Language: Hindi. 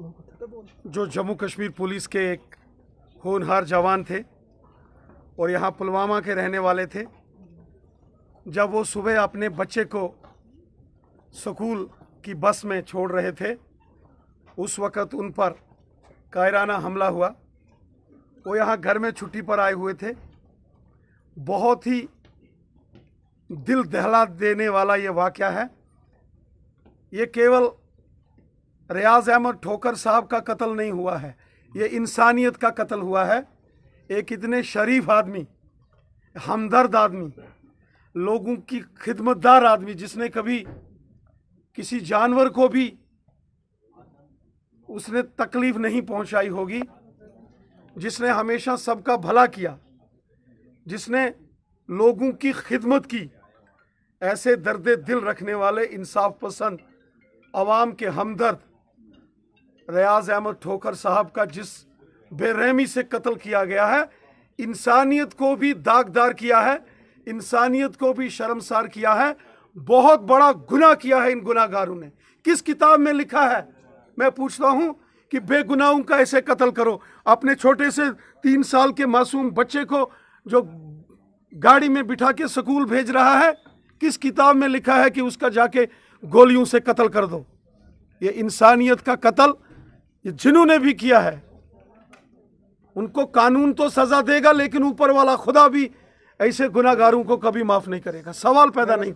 जो जम्मू कश्मीर पुलिस के एक होनहार जवान थे और यहाँ पुलवामा के रहने वाले थे जब वो सुबह अपने बच्चे को स्कूल की बस में छोड़ रहे थे उस वक़्त उन पर कायराना हमला हुआ वो यहाँ घर में छुट्टी पर आए हुए थे बहुत ही दिल दहला देने वाला ये वाक़ है ये केवल रियाज अहमद ठोकर साहब का कत्ल नहीं हुआ है ये इंसानियत का कत्ल हुआ है एक इतने शरीफ आदमी हमदर्द आदमी लोगों की खिदमतदार आदमी जिसने कभी किसी जानवर को भी उसने तकलीफ़ नहीं पहुंचाई होगी जिसने हमेशा सबका भला किया जिसने लोगों की खिदमत की ऐसे दर्द दिल रखने वाले इंसाफ पसंद आवाम के हमदर्द रियाज अहमद ठोकर साहब का जिस बेरहमी से कत्ल किया गया है इंसानियत को भी दागदार किया है इंसानियत को भी शर्मसार किया है बहुत बड़ा गुना किया है इन गुनागारों ने किस किताब में लिखा है मैं पूछता हूँ कि बेगुनाहों का ऐसे कत्ल करो अपने छोटे से तीन साल के मासूम बच्चे को जो गाड़ी में बिठा के स्कूल भेज रहा है किस किताब में लिखा है कि उसका जाके गोलियों से कत्ल कर दो ये इंसानियत का कत्ल ये जिन्होंने भी किया है उनको कानून तो सजा देगा लेकिन ऊपर वाला खुदा भी ऐसे गुनागारों को कभी माफ नहीं करेगा सवाल पैदा नहीं